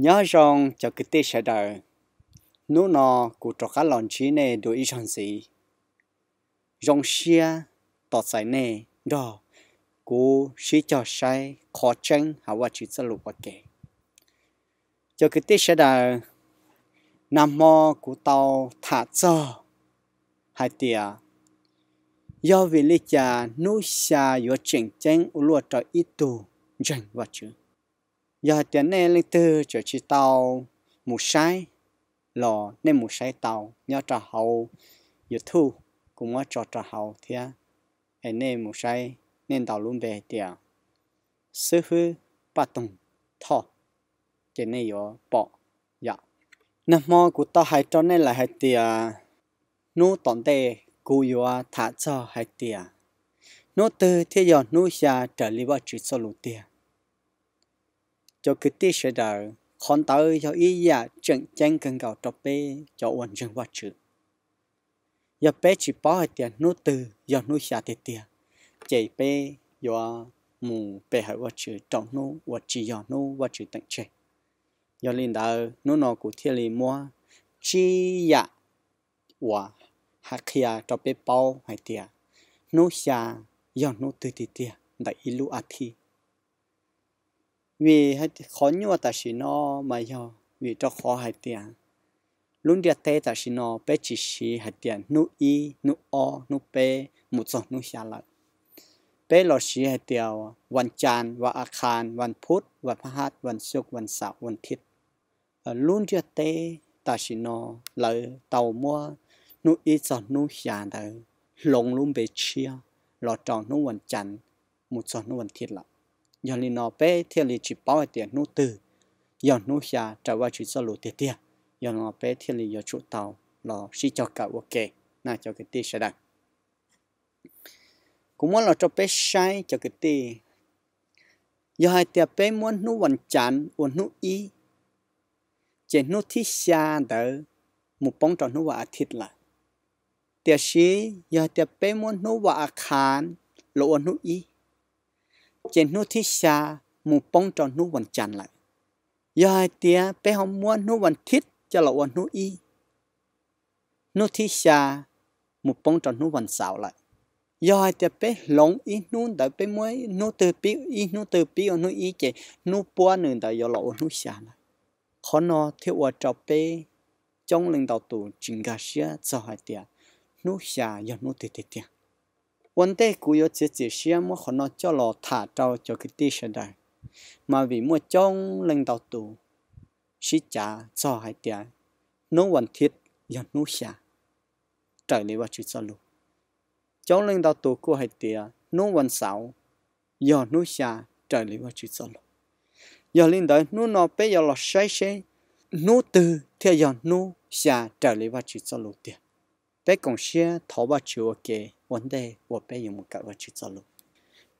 nhớ rằng cho cái tết sẽ đời nô nó của trò cá lòn chí này đối ý rằng gì rong xia tỏ giải này đó cô sĩ cho sai khó tranh hà hoa chỉ sẽ lục hoa kể cho cái tết sẽ đời nam mô của tàu thả cho hai tia do vì lý cha nuôi xa yếu chỉnh chánh u lúa trò ít tù dành và chữ giờ tiền này lên từ cho chị tàu một sai lò nên một sai tàu nhớ trò hậu dự thu cũng có cho trò hậu thì anh em một sai nên tàu luôn về tiền sư hư ba tùng thọ cái này có bỏ dạ năm mò của tao hay cho nên là hay tiền à. nô tổn tệ cú yo thả cho hay tiền à. nô từ thế giờ nô xa trở lại vào chữ số lụt tiền cho cái tí sẽ đỡ khôn tới cho ý ya dạ chân chẳng cần gạo cho bé cho ổn rừng quá chữ giờ bé chỉ bỏ hai tiền nô từ do nô xả tiền tiền chạy bê, do mù bê hai quá chữ trong nô quá chữ do nô quá chữ tận chạy giờ lên đỡ nô nó cụ thiên lý mua chi ya dạ và hạt kia cho bê bao hai tiền nô xả do nô từ tiền tiền đại ilu ati vì hay khó như ta chỉ nó mà giờ vì cho khó hai tiền luôn địa tế ta chỉ nó bé chỉ chỉ hai tiền nu y nu o nu bé một số nu xa lại bé lo chỉ hay tiền วันจันทร์วันอังคารวันพุธวันพฤหัสวันศุกร์วันเสาร์วันอาทิตย์ luôn địa tê ta chỉ nó lời tàu mua nu y số nu xa đó lồng luôn bé chia lo tròn nu วันจันทร์ một số nu วันอาทิตย์ lại nhờ li nó bé thiên li chỉ bảo tiền nô từ giờ nô xà trở qua chỉ sơ lụt tiền tiền giờ nó bé thiên li giờ chủ tàu lò xin cho cả ok na cho cái tê sẽ đặt cũng muốn là cho bé sai cho cái tê giờ hai tiệp bé muốn nô vận chán uốn nô y chỉ nô thi xa đỡ một bóng tròn nô vạ thịt là tiệp sĩ giờ tiệp bé muốn nô vạ khán lộ uốn nô y trên nút thi xa mù bóng tròn nút vần chăn lại giờ tia bé hồng mua nút vần thiết cho là vần nút y nút thi xa mù bóng tròn nút vần xào lại giờ tia bé lóng y nút đợi bé mua nút từ bi y nút từ bi ở nút y chế nút bua nửa đợi giờ là vần nút xa lại khó nó thiếu vợ cho bé trong lần đầu tù chừng gà xia cho hai tia nút xa giờ nút tê tê tiệt vấn đề của yo chỉ chỉ xem mà họ nó cho lo thả trâu cho cái tí sơ đây mà vì mua trong lần đầu tù sĩ trả cho hai tiền nó vẫn thiết yo nó xa, trở lại vào chữ cho lù trong lần đầu tù của hai tiền nó vẫn xảo yo nó xa, trở lại vào chữ cho lù yo lên đấy nó nó bây giờ là sai sai nó tư theo yo nó xa trở lại vào chữ cho lù tiền bé còn xe thảo ba chữ ok vấn đề của bé dùng một cái vật chữ cho luôn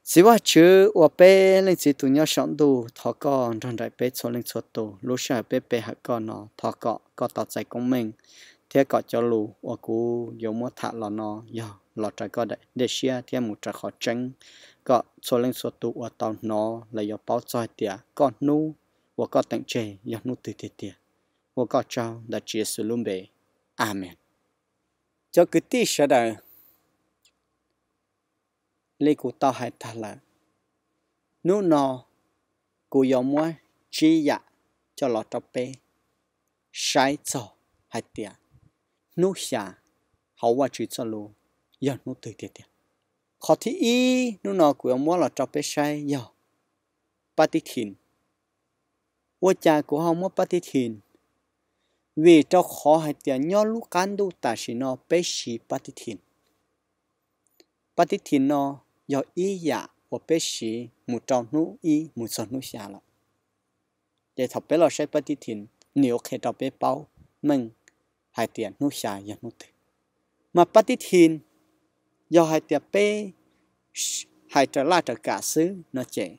chỉ ba chữ của bé lên chỉ tụi nhau sống đủ thọ con trong đại bé cho lên số tù lúc sau bé bé hạt con nó thọ cọ có tạo giải công mình thế cọ cho lù của cú dùng một thả lò nó giờ lò trái có đấy để xe thế một trái khó tránh cọ cho lên số tù của tàu nó là do bao trái tiệt con nu của con tặng trẻ do nu từ tiệt tiệt của con trao đã chia sự luôn bề amen cho cứ tí sợ đời lê cụ ta hãy thả là nụ nò cụ yom mua chi dạ cho lọ trọ bê sai cho hãy tiệt nụ xà hậu qua chỉ cho lù giờ nụ từ tiệt tiệt khó thì y nụ nò cụ yom mua lọ trọ bê sai giờ ba tí thìn ô cha của không mua ba tí thìn vì cho khó hay tiền nhau lúc cán đâu ta chỉ nó bé xì bát thìn bát thìn nó do ý dạ và bé xì một tròn nú ý một sòn nú xa lọ để thọ bé lo sẽ bát thìn nếu khi đó bé bao mình hay tiền nú xa giờ nú thứ mà bát thìn do hai tiền bé hay trở lại trở cả xứ nó chè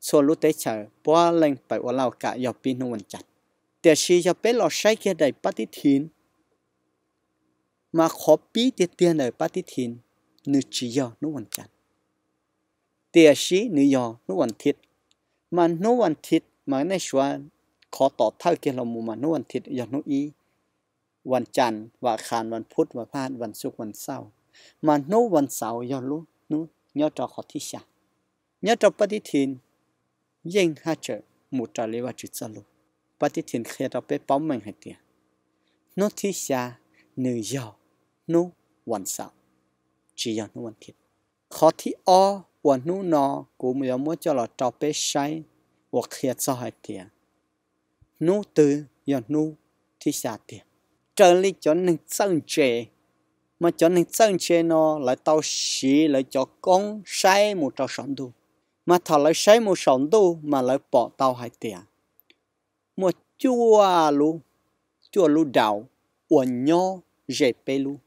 số lúc tới chờ bỏ lên phải ở lao cả dọc pin nó vẫn chặt แต่ชีจะเป็นเราใช้เกียใดปฏิทิน มาขอปีเตียเตียนในปฏิทินนึกชียอนุวันจันทร์เตียชีนึยอนุวันทิศมันนุวันทิศมาในชวนขอต่อเท่าเกลมูมานุวันทิศยอนุอีวันจันทร์วันคานวันพุธวันพาดวันศุกร์วันเสาร์มานุวันเสาร์ยอนุนุยอจอขอที่ชายอจอปฏิทินยิ่งห้าเจอหมุดจาเลวาจุดสรุปปฏิทินเคลียร์เราไปป้อมมันให้เตียโนที่ชาหนึ่งยาวนู้วันเสาร์จียาวนู้วันทิศขอที่อ้อวันนู้นอกูไม่ยอมว่าจะเราจะไปใช้ว่าเคลียร์ซะให้เตียนู้ตื่นยาวนู้ที่ชาเตียเจอลิจนหนึ่งสั่งเจ mà cho nên chân chê nó lại tao xí lại cho con sai một trò sống đu mà thọ lại sai một sống đu mà lại bỏ tao hai tiền mua chua lu chua lu đào ủa nho dễ bê lu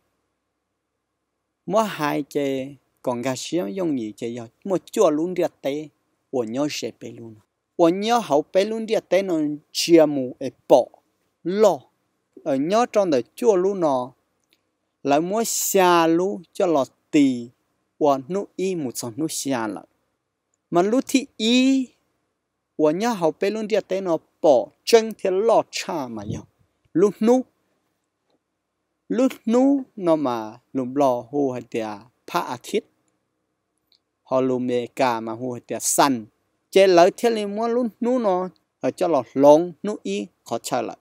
mua hai chế, còn gà xíu dùng nhị chế, giờ mua chua lu địa tê ủa nho dễ bê lu ủa nho hậu bê lu địa tê nó chia mù e bỏ lo ở nho trong đời chua lu nó lại mua xa lu cho lọt tì ủa nụ y một sòng nụ xa lại mà lu thì y ủa nho hậu bê lu địa tê nó bỏ chân thì lo cha mà nhau lúc nú lúc nú nó mà lùm lo hô hay tia phá à thiết họ lùm mê cả mà hô hay tia săn chế lỡ thế li mua lúc nú nó họ cho lọ lông nú y khó chờ lại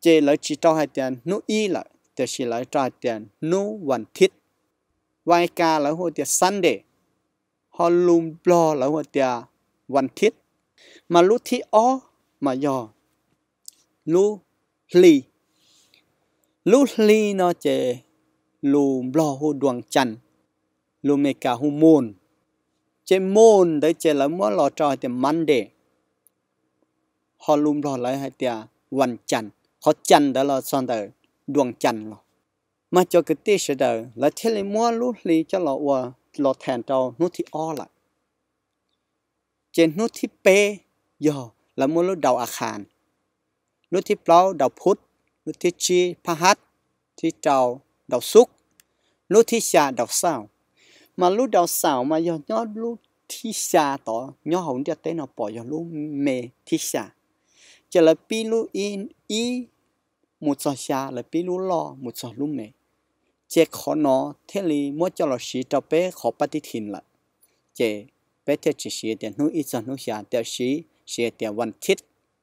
chế lỡ chỉ cho hai tiền nú y lại thì chỉ lỡ cho hai tiền nú hoàn thiết vai ca lỡ hô tia săn để họ lùm lo lỡ hô tia hoàn thiết mà lúc thì ó มายอลูฮลีลูฮลีนอเจ ลูบลอหูดวงจันลูเมกาหูมูนเจมูน ได้เจละมัวรอจอยเต็มันเด ฮอลุมลอไหลให้เตียวันจันฮอจันเดลอซอนเดดวงจันหอมาจอกเตชเดและเทลมัวลูฮลีจะรอว่ารอแทนเจ้านุที่อ้อละเจนุที่เปย์ย่อละมุลเดาวอาคารนุที่เปล่าดาวพุทธนุที่ชีพหัตที่เจ้าเดาวสุกนุที่ชาดาวเศร้า มาลู่ดาวเศร้ามาย้อนลู่ที่ชาต่อย้อนหงจะเต้นเอาป่อย้อนลู่เมทิชาจะละปีลูอินอี มุดจอชาละปีลูลรอมุดจอลุ่เม เจขอนอเทลีมัวจะลอชีเจ้าเป้ขอปฏิทินละเจเป้เทจีเีเดียนู้อีจันนู้ชาเดียชี chia tiền văn thiết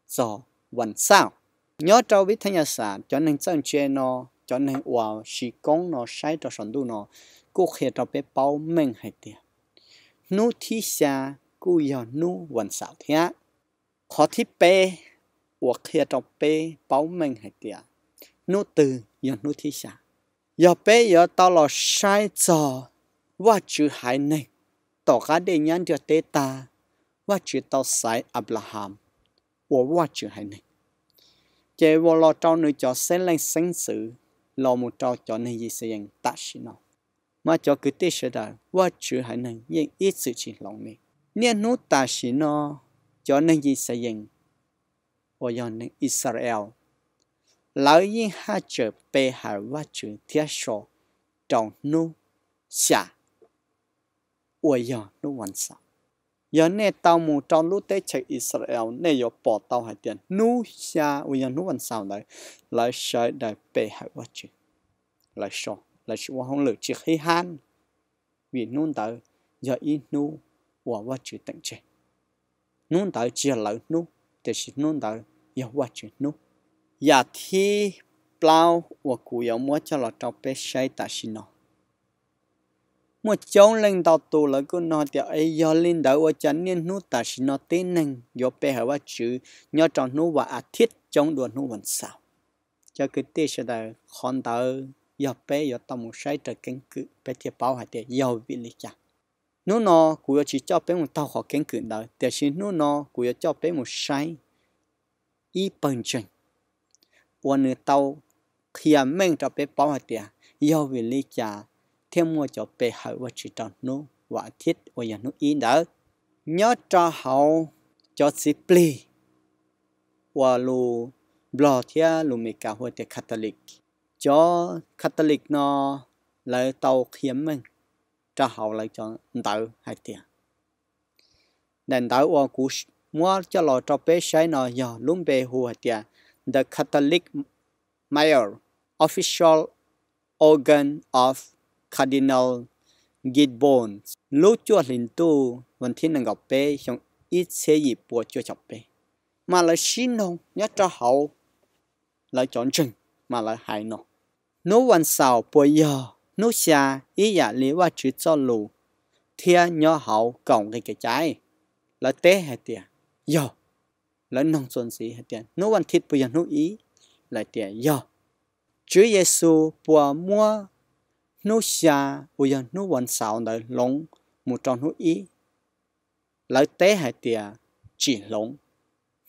do văn sao nhớ trâu với thanh nhà xã cho nên sang chia nó cho nên wow chỉ con nó sai cho sản đủ nó cô khi cho bé bao mình hay tiền nu thi xa cô giờ nu văn sao thế á khó thi bé của khi cho bé bao mình hay tiền nu từ giờ nu thi xa giờ bé giờ tao lo sai cho và chữ hại này tỏ cả để nhắn cho tê ta ว่าชื่อเต้าสายอับราฮัมว่าว่าชื่อให้นี่เจวลอเจ้าหนึ่งจอเส้นแรงสังสือลอมุเจ้าจอในยี่เสียงตัดสินอมาจอคือที่เสดาว่าชื่อให้นี่ยังอีสื่อชิลงนี่เนี่ยนู้ตัดสินอจอในยี่เสียงว่ายอนในอิสราเอลแล้วยิ่งหาเจอไปหาว่าชื่อเทียโชจองนู้下我要弄完啥？giờ nè tàu mù trong lúc tế chạy Israel nè giờ bỏ tàu hải tiền nu xa bây giờ nu Văn sao đấy lại sai đại bề hải quá chứ lại sợ lại sợ không lựa chỉ khi han vì nôn tàu giờ in nu và quá chứ tận chế nôn tàu chỉ là nu để chỉ nôn tàu giờ quá chứ nu giờ thì plau và cú giờ mua cho là trong bề sai ta xin nó một cháu lên đào tù là cứ nói thì ấy do linh đạo ở chân nên nút ta chỉ nó tên nâng do bé hở ba chữ nhớ chọn nút và à thiết chống đuổi nút vẫn sao cho cái tê sẽ là con tờ do bé do tao một sai trở cánh cự bé chỉ bảo hay thì giàu vị lý cả nút nó cũng chỉ cho bé một tao khó cánh cự đó thì chỉ nút nó cũng cho bé một sai y bằng chân và nửa tao khi à mình cho bé bảo hay thì giàu vị lý cả thêm mua cho bề hậu và chỉ tròn nô và thiết và nhà nô ý đỡ nhớ cho hậu cho sĩ pli và lù blog thia lù mì cả hồi tiệc Catholic cho Catholic nó lấy tàu khiếm mình cho hậu lấy cho đỡ hai tiệc nên đỡ và cú mua cho lò cho bề sai nó giờ lùm bề hồ tiệc the Catholic Mayor official organ of Cardinal Gibbon lúc chua linh tu vẫn thiên năng gặp bé, trong ít xe gì bùa chua chọc bé, mà là xin không nhớ cho hậu là chọn chừng mà là hại nó nếu วัน sau bùa giờ nếu xa ý giả dạ lý và chữ cho lù thia nhớ hậu cộng cái cái trái là tế hệ tiền giờ là nông xuân sĩ hệ tiền thiết bùa giờ nếu ý là tiền giờ Chúa Giêsu bùa mua nó xa bây giờ nó vẫn sao nơi lông một trong nó Y, lợi tế hai tia chỉ lông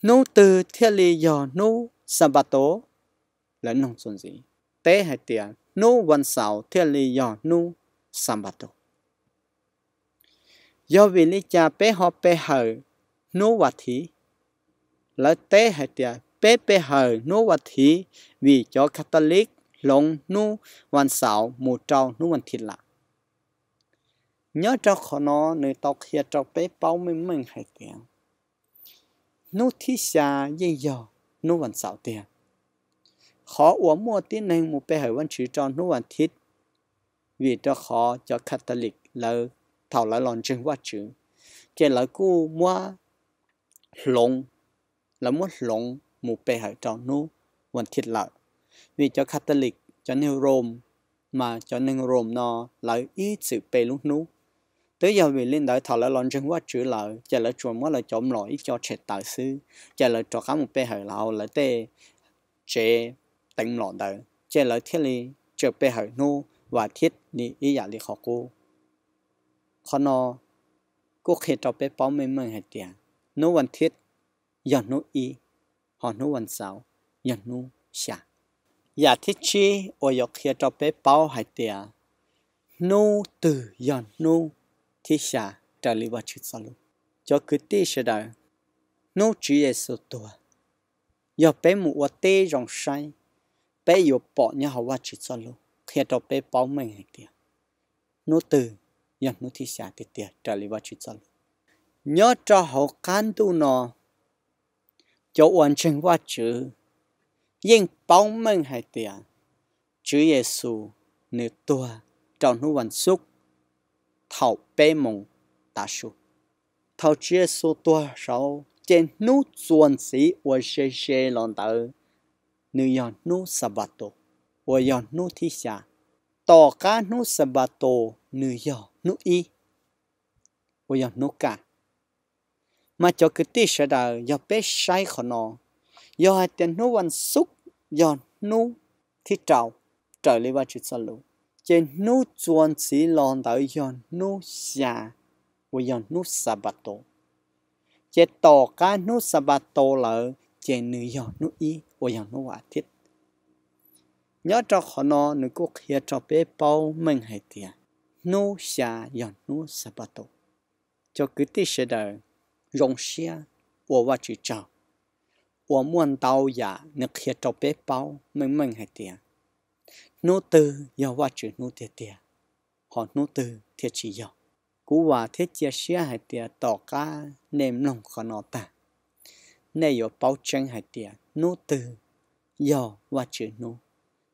nó từ thiên lý do nó sabato là nông xuân gì tế hai tia nó vẫn sao thiên lý do nó sabato do vì lý cha bé họ bé hờ nó và thí lợi tế hay tiề bé bé hờ nó và thí vì cho Catholic lông nu hoàn sáu một trâu nu hoàn thịt lạ nhớ cho khó nó nơi tóc kia cho bé bao mình mình hay tiền nu thi xa yên giờ nu hoàn sáu tiền khó uống mua tiền nên một bé hỏi văn chữ cho nu hoàn thịt vì cho khó cho Catholic lơ thảo là lòn chân quá chữ cái là cô mua lông là mua lông một bé hỏi cho nu hoàn thịt lại vì cho Catholic cho nên Rome mà cho nên Rome nó lại ít sự bề lúc nú tới giờ vì lên đợi thọ là lon chân quá chữ lợi chả là chuồng quá là chọn lỗi cho trẻ tài sư chả là cho cá một bề hở lão là tê trẻ tỉnh lọn đời chả là thiết lý chợ bề hở nô và thiết lý ý giả lý khó cô khó nó cô khi cho bề bóng mê mừng hạt tiền nô văn thiết giờ nô ý họ nô văn sáu giờ nô xả อย่าทิชีโอยกเฮียจอเปเป้าหายเตียนูตื่ยอนนูทิชาจะรีว่าชุดสลุจอคือตีเสดานูจีเอสุตัวอย่าเปหมู่ว่าเตยองใช้เปอยู่ปอเนี่ยเขาว่าชุดสลุเฮียจอเปเป้าไม่หายเตียนูตื่ยอนนูทิชาเตียจะรีว่าชุดสลุเนาะจะเขาการดูนอจะวันเชิงว่าชื่อ yên bao mừng hai tiền Chúa Giêsu nữ tua trong nu vận xúc thảo bê mông ta su thảo Chúa Giêsu tua sau trên nu chuẩn sĩ và xe xe lòng tử nữ yon nu sabato và yon nu thi xa tỏ cá nu sabato nữ yon nu y và yon nu cả mà cho cái tí sẽ đời do bé sai khỏi nó do hai tiền nô văn xúc do nô thi trào trở lại vào chuyện sân lũ trên nô chuẩn sĩ lòn tới do nô xà và do nô xà bạc tổ trên tỏ cá nô xà bạc tổ là trên nữ do nô y và do nô hòa thiết nhớ cho họ nó nữ quốc hiệp cho bé bao mình hay tiền nô xà do nô xà bạc tổ cho cứ tí sẽ đời dùng xia và và chữ chào 我们到呀，你可找别包，mình mình hay tiền. Nô tư yêu và chữ nô tiền tiền, họ nô tư thiệt chỉ yêu. Cú hòa thiết chia sẻ hay tiền tỏ cả nềm lòng của nó ta. Này yêu bao chân hay tiền, nô tư yêu và chữ nô.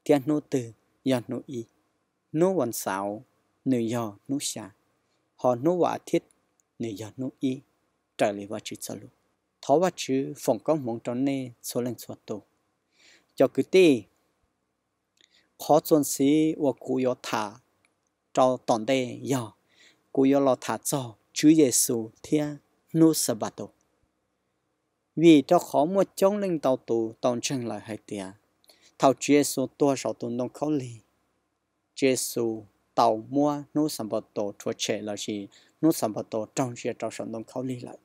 Tiền nô tư yêu nô y, nô văn sáu, nữ yêu nô xa. Họ nô hòa thiết, nữ yêu nô y, trả lời và chữ xa lúc thó và chứ phòng có mong tròn nè số lần số tổ cho cứ tê khó chuẩn sĩ và cụ yếu thả cho toàn đề yếu cụ yếu lo thả cho Chúa Giêsu thiên nô sa bát tổ vì cho khó mua chống linh tàu tù tàu chân lại hai tia thảo Chúa Giêsu tua sáu tuần nông khó lì Chúa Giêsu tàu mua nô sa bát tổ chúa trẻ là gì nô sa bát tổ trong chia trong sáu nông khó lì lại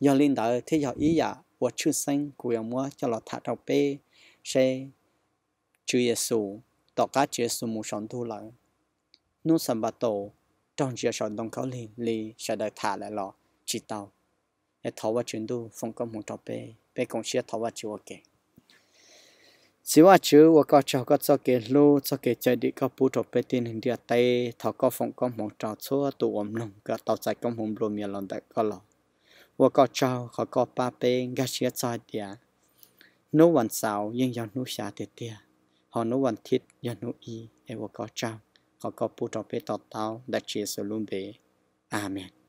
giờ linh đạo thế giờ ý dạ và chư sinh của ông mua cho là thả trong bê sẽ chư Giêsu tỏ cá chư Giêsu một sống thu lại nu sầm bát tổ trong chư sống đông khẩu lì lì sẽ được thả lại lọ chỉ tàu để thọ và chuyển tu phong công một trong bê bê cũng sẽ thấu và chịu ok chỉ ว่าชื่อว่าก็ชอบก็จะเกลูจะเกใจดีก็ปูจบไปตีนเดียเตะเขาก็ฟงก็หมองจอดชั่วตัวอมลงก็ต่อใจก็หมรวมเมียลอนแต่ก็หลอกว่าก็เจ้าขอก็ปาเป็งกาเชียจอยเดียนู้วันเสาร์ยังยังนู้ชาเตียเตียหอนู้วันทิตยังนู้อี เอว่าก็เจ้าขอก็ปูดอกปต่อเตาดัชเชสลุมเบอาเมน